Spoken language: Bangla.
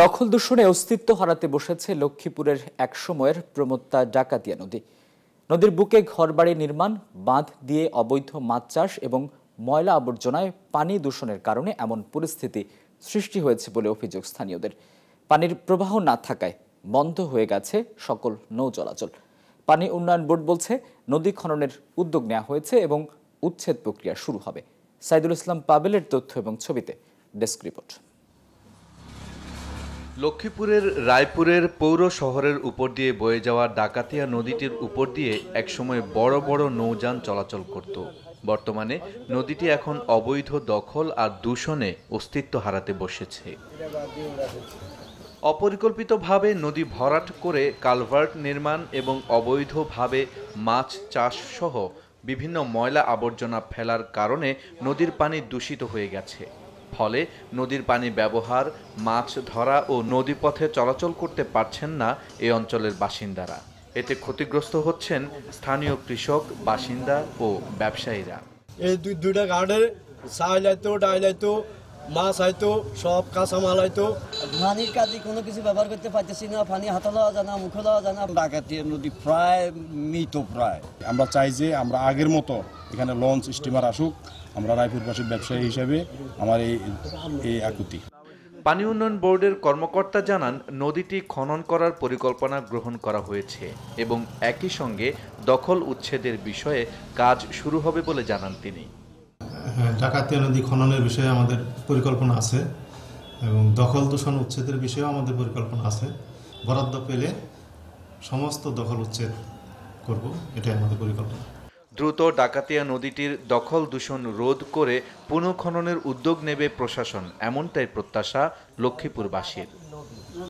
দখল দূষণে অস্তিত্ব হারাতে বসেছে লক্ষ্মীপুরের এক সময়ের প্রমত্তা ডাকাতিয়া নদী নদীর বুকে ঘরবাড়ি নির্মাণ বাঁধ দিয়ে অবৈধ মাছ চাষ এবং ময়লা আবর্জনায় পানি দূষণের কারণে এমন পরিস্থিতি সৃষ্টি হয়েছে বলে অভিযোগ স্থানীয়দের পানির প্রবাহ না থাকায় বন্ধ হয়ে গেছে সকল নৌ চলাচল পানি উন্নয়ন বোর্ড বলছে নদী খননের উদ্যোগ নেওয়া হয়েছে এবং উচ্ছেদ প্রক্রিয়া শুরু হবে সাইদুল ইসলাম পাবেলের তথ্য এবং ছবিতে ডেস্ক রিপোর্ট লক্ষ্মীপুরের রায়পুরের পৌর শহরের উপর দিয়ে বয়ে যাওয়া ডাকাতিয়া নদীটির উপর দিয়ে একসময় বড় বড় নৌযান চলাচল করত বর্তমানে নদীটি এখন অবৈধ দখল আর দূষণে অস্তিত্ব হারাতে বসেছে অপরিকল্পিতভাবে নদী ভরাট করে কালভার্ট নির্মাণ এবং অবৈধভাবে মাছ চাষ সহ বিভিন্ন ময়লা আবর্জনা ফেলার কারণে নদীর পানি দূষিত হয়ে গেছে ফলে নদীর পানি ব্যবহার মাছ ধরা ও নদীপথে চলাচল করতে পারছেন না এ অঞ্চলের বাসিন্দারা এতে ক্ষতিগ্রস্ত হচ্ছেন স্থানীয় কৃষক বাসিন্দা ও ব্যবসায়ীরা এই দুইটা গার্ডের চাইলাইতো ডাইলাইতো মাছ হয়তো সব কাঁচামাল হয়তো পানির কাজে কোনো কিছু ব্যবহার করতে পারতেছি না পানি হাতে লওয়া জানা মুখে লওয়া জানা ডাকাতি নদী প্রায় মৃত প্রায় আমরা চাই যে আমরা আগের মতো এখানে লঞ্চ স্টিমার আসুক আমরা রায়পুরবাসীর ব্যবসায়ী হিসেবে আমার এই এই আকুতি পানি উন্নয়ন বোর্ডের কর্মকর্তা জানান নদীটি খনন করার পরিকল্পনা গ্রহণ করা হয়েছে এবং একই সঙ্গে দখল উচ্ছেদের বিষয়ে কাজ শুরু হবে বলে জানান তিনি হ্যাঁ ডাকাতিয়া নদী খননের বিষয়ে আমাদের পরিকল্পনা আছে এবং দখল দূষণ উচ্ছেদের বিষয়েও আমাদের পরিকল্পনা আছে বরাদ্দ পেলে সমস্ত দখল উচ্ছেদ করব এটাই আমাদের পরিকল্পনা দ্রুত ডাকাতিয়া নদীটির দখল দূষণ রোধ করে পুনঃখননের উদ্যোগ নেবে প্রশাসন এমনটাই প্রত্যাশা লক্ষ্মীপুরবাসীর